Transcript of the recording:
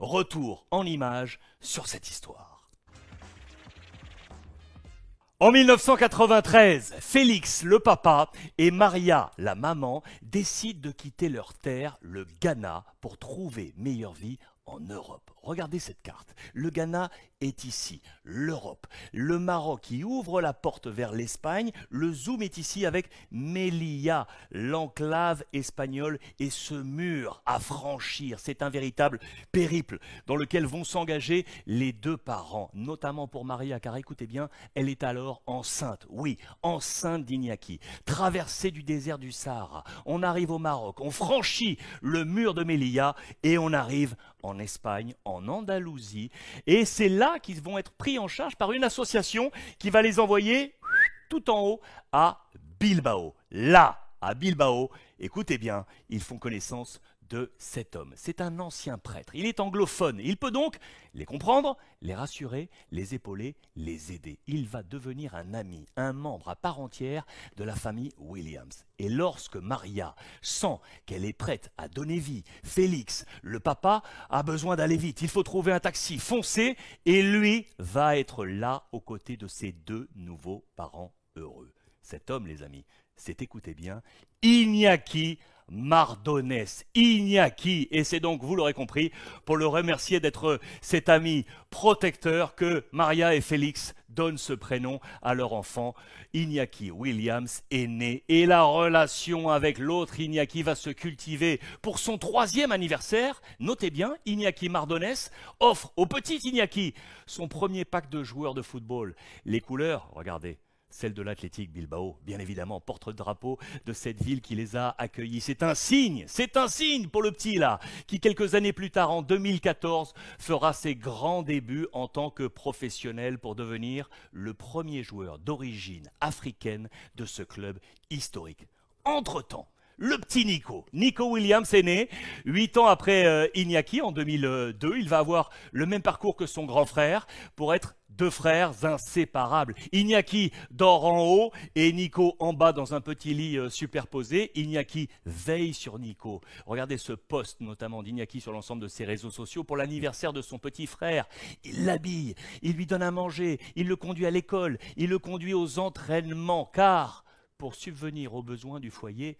Retour en image sur cette histoire. En 1993, Félix le papa et Maria la maman décident de quitter leur terre, le Ghana, pour trouver meilleure vie en Europe. Regardez cette carte. Le Ghana est ici, l'Europe. Le Maroc qui ouvre la porte vers l'Espagne. Le zoom est ici avec Melilla, l'enclave espagnole et ce mur à franchir. C'est un véritable périple dans lequel vont s'engager les deux parents, notamment pour Maria, car écoutez bien, elle est alors enceinte. Oui, enceinte d'Ignaki. Traversée du désert du Sahara. On arrive au Maroc, on franchit le mur de Melilla et on arrive en Espagne, en Andalousie. Et c'est là qu'ils vont être pris en charge par une association qui va les envoyer tout en haut à Bilbao. Là, à Bilbao, Écoutez bien, ils font connaissance de cet homme. C'est un ancien prêtre. Il est anglophone. Il peut donc les comprendre, les rassurer, les épauler, les aider. Il va devenir un ami, un membre à part entière de la famille Williams. Et lorsque Maria sent qu'elle est prête à donner vie, Félix, le papa, a besoin d'aller vite. Il faut trouver un taxi, foncer, et lui va être là aux côtés de ses deux nouveaux parents heureux. Cet homme, les amis, c'est, écoutez bien, Iñaki Mardones. Iñaki. Et c'est donc, vous l'aurez compris, pour le remercier d'être cet ami protecteur que Maria et Félix donnent ce prénom à leur enfant. Iñaki Williams est né et la relation avec l'autre Iñaki va se cultiver. Pour son troisième anniversaire, notez bien, Iñaki Mardones offre au petit Iñaki son premier pack de joueurs de football. Les couleurs, regardez, celle de l'Athletic Bilbao, bien évidemment, porte-drapeau de cette ville qui les a accueillis. C'est un signe, c'est un signe pour le petit là, qui quelques années plus tard, en 2014, fera ses grands débuts en tant que professionnel pour devenir le premier joueur d'origine africaine de ce club historique. Entre-temps, le petit Nico. Nico Williams est né huit ans après euh, en 2002. Il va avoir le même parcours que son grand frère pour être deux frères inséparables. Iñaki dort en haut et Nico en bas dans un petit lit euh, superposé. Iñaki veille sur Nico. Regardez ce poste notamment d'Iñaki sur l'ensemble de ses réseaux sociaux pour l'anniversaire de son petit frère. Il l'habille, il lui donne à manger, il le conduit à l'école, il le conduit aux entraînements car pour subvenir aux besoins du foyer,